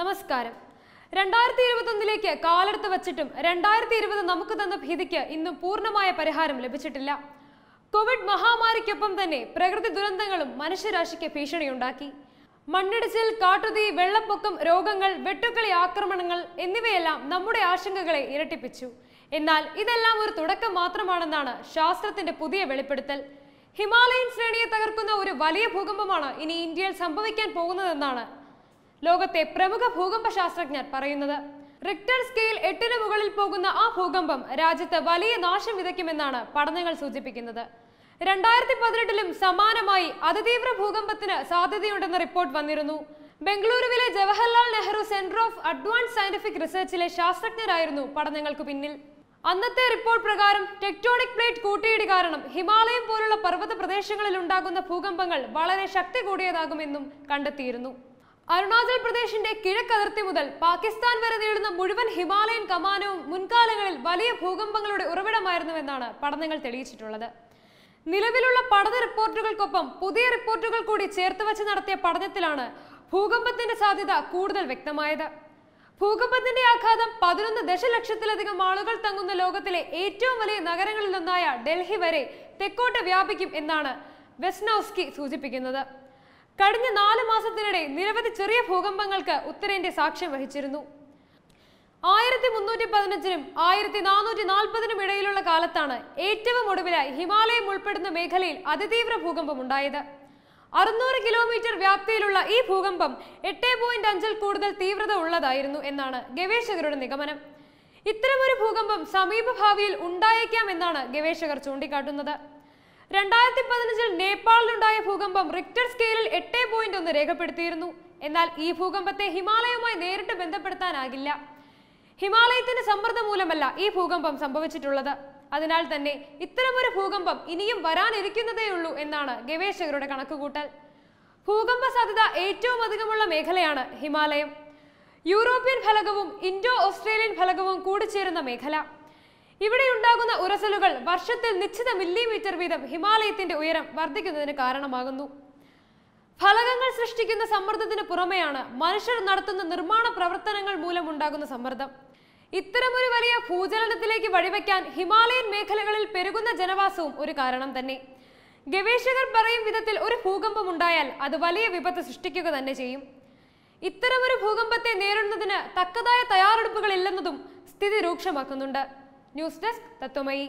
നമസ്കാരം രണ്ടായിരത്തി ഇരുപത്തൊന്നിലേക്ക് കാലെടുത്ത് വച്ചിട്ടും രണ്ടായിരത്തി ഇരുപത് നമുക്ക് തന്ന ഭീതിക്ക് ഇന്നും പൂർണ്ണമായ പരിഹാരം ലഭിച്ചിട്ടില്ല കോവിഡ് മഹാമാരിക്കൊപ്പം തന്നെ പ്രകൃതി ദുരന്തങ്ങളും മനുഷ്യരാശിക്ക് ഭീഷണിയുണ്ടാക്കി മണ്ണിടിച്ചിൽ കാട്ടുതീ വെള്ളപ്പൊക്കം രോഗങ്ങൾ വെട്ടുക്കളി ആക്രമണങ്ങൾ എന്നിവയെല്ലാം നമ്മുടെ ആശങ്കകളെ ഇരട്ടിപ്പിച്ചു എന്നാൽ ഇതെല്ലാം ഒരു തുടക്കം മാത്രമാണെന്നാണ് ശാസ്ത്രത്തിന്റെ പുതിയ വെളിപ്പെടുത്തൽ ഹിമാലയൻ ശ്രേണിയെ തകർക്കുന്ന ഒരു വലിയ ഭൂകമ്പമാണ് ഇനി ഇന്ത്യയിൽ സംഭവിക്കാൻ പോകുന്നതെന്നാണ് ലോകത്തെ പ്രമുഖ ഭൂകമ്പ ശാസ്ത്രജ്ഞർ പറയുന്നത് റിക്ടർ സ്കെയിൽ എട്ടിന് മുകളിൽ പോകുന്ന ആ ഭൂകമ്പം രാജ്യത്ത് വലിയ നാശം വിതയ്ക്കുമെന്നാണ് പഠനങ്ങൾ സൂചിപ്പിക്കുന്നത് രണ്ടായിരത്തി പതിനെട്ടിലും സമാനമായി അതിതീവ്ര ഭൂകമ്പത്തിന് സാധ്യതയുണ്ടെന്ന റിപ്പോർട്ട് വന്നിരുന്നു ബംഗളൂരുവിലെ Jawaharlal Nehru centre of advance scientific റിസർച്ചിലെ ശാസ്ത്രജ്ഞരായിരുന്നു പഠനങ്ങൾക്ക് പിന്നിൽ അന്നത്തെ റിപ്പോർട്ട് പ്രകാരം ടെക്ടോണിക് പ്ലേറ്റ് കൂട്ടിയിടി കാരണം ഹിമാലയം പോലുള്ള പർവ്വത പ്രദേശങ്ങളിൽ ഉണ്ടാകുന്ന ഭൂകമ്പങ്ങൾ വളരെ ശക്തി കൂടിയതാകുമെന്നും കണ്ടെത്തിയിരുന്നു അരുണാചൽ പ്രദേശിന്റെ കിഴക്കതിർത്തി മുതൽ പാകിസ്ഥാൻ വരെ നീളുന്ന മുഴുവൻ ഹിമാലയൻ കമാനവും മുൻകാലങ്ങളിൽ വലിയ ഭൂകമ്പങ്ങളുടെ ഉറവിടമായിരുന്നുവെന്നാണ് പഠനങ്ങൾ തെളിയിച്ചിട്ടുള്ളത് നിലവിലുള്ള പഠന റിപ്പോർട്ടുകൾക്കൊപ്പം പുതിയ റിപ്പോർട്ടുകൾ കൂടി ചേർത്ത് വച്ച് നടത്തിയ പഠനത്തിലാണ് ഭൂകമ്പത്തിന്റെ സാധ്യത കൂടുതൽ വ്യക്തമായത് ഭൂകമ്പത്തിന്റെ ആഘാതം പതിനൊന്ന് ദശലക്ഷത്തിലധികം ആളുകൾ തങ്ങുന്ന ലോകത്തിലെ ഏറ്റവും വലിയ നഗരങ്ങളിലൊന്നായ ഡൽഹി വരെ തെക്കോട്ട് വ്യാപിക്കും എന്നാണ് വെസ്നൌസ്കി സൂചിപ്പിക്കുന്നത് കഴിഞ്ഞ നാല് മാസത്തിനിടെ നിരവധി ചെറിയ ഭൂകമ്പങ്ങൾക്ക് ഉത്തരേന്ത്യ സാക്ഷ്യം വഹിച്ചിരുന്നു ആയിരത്തി മുന്നൂറ്റി പതിനഞ്ചിനും ആയിരത്തി നാനൂറ്റി നാൽപ്പതിനും ഇടയിലുള്ള കാലത്താണ് ഏറ്റവും ഒടുവിലായി ഹിമാലയം ഉൾപ്പെടുന്ന മേഖലയിൽ അതിതീവ്ര ഭൂകമ്പം ഉണ്ടായത് അറുന്നൂറ് കിലോമീറ്റർ വ്യാപ്തിയിലുള്ള ഈ ഭൂകമ്പം എട്ട് പോയിന്റ് അഞ്ചിൽ കൂടുതൽ തീവ്രത ഉള്ളതായിരുന്നു എന്നാണ് ഗവേഷകരുടെ നിഗമനം ഇത്തരമൊരു ഭൂകമ്പം സമീപഭാവിയിൽ ഉണ്ടായേക്കാം എന്നാണ് ഗവേഷകർ ചൂണ്ടിക്കാട്ടുന്നത് രണ്ടായിരത്തി പതിനഞ്ചിൽ നേപ്പാളിൽ ഭൂകമ്പം റിക്ടർ സ്കെയിലിൽ എട്ട് പോയിന്റ് ഒന്ന് രേഖപ്പെടുത്തിയിരുന്നു എന്നാൽ ഈ ഭൂകമ്പത്തെ ഹിമാലയവുമായി നേരിട്ട് ബന്ധപ്പെടുത്താനാകില്ല ഹിമാലയത്തിന്റെ സമ്മർദ്ദം മൂലമല്ല ഈ ഭൂകമ്പം സംഭവിച്ചിട്ടുള്ളത് അതിനാൽ തന്നെ ഇത്തരമൊരു ഭൂകമ്പം ഇനിയും വരാനിരിക്കുന്നതേയുള്ളൂ എന്നാണ് ഗവേഷകരുടെ കണക്കുകൂട്ടൽ ഭൂകമ്പ സാധ്യത ഏറ്റവും അധികമുള്ള മേഖലയാണ് ഹിമാലയം യൂറോപ്യൻ ഫലകവും ഇൻഡോ ഓസ്ട്രേലിയൻ ഫലകവും കൂടിച്ചേരുന്ന മേഖല ഇവിടെ ഉണ്ടാകുന്ന ഉരസലുകൾ വർഷത്തിൽ നിശ്ചിത മില്ലിമീറ്റർ വീതം ഹിമാലയത്തിന്റെ ഉയരം വർദ്ധിക്കുന്നതിന് കാരണമാകുന്നു ഫലകങ്ങൾ സൃഷ്ടിക്കുന്ന സമ്മർദ്ദത്തിന് പുറമെയാണ് മനുഷ്യർ നടത്തുന്ന നിർമ്മാണ പ്രവർത്തനങ്ങൾ മൂലമുണ്ടാകുന്ന സമ്മർദ്ദം ഇത്തരമൊരു വലിയ ഭൂചലനത്തിലേക്ക് വഴിവെക്കാൻ ഹിമാലയൻ മേഖലകളിൽ പെരുകുന്ന ജനവാസവും ഒരു കാരണം തന്നെ ഗവേഷകർ പറയും വിധത്തിൽ ഒരു ഭൂകമ്പം ഉണ്ടായാൽ അത് വലിയ വിപത്ത് സൃഷ്ടിക്കുക തന്നെ ചെയ്യും ഇത്തരമൊരു ഭൂകമ്പത്തെ നേരിടുന്നതിന് തക്കതായ തയ്യാറെടുപ്പുകൾ ഇല്ലെന്നതും സ്ഥിതി രൂക്ഷമാക്കുന്നുണ്ട് ന്യൂസ് ഡെസ്ക് തത്വമയി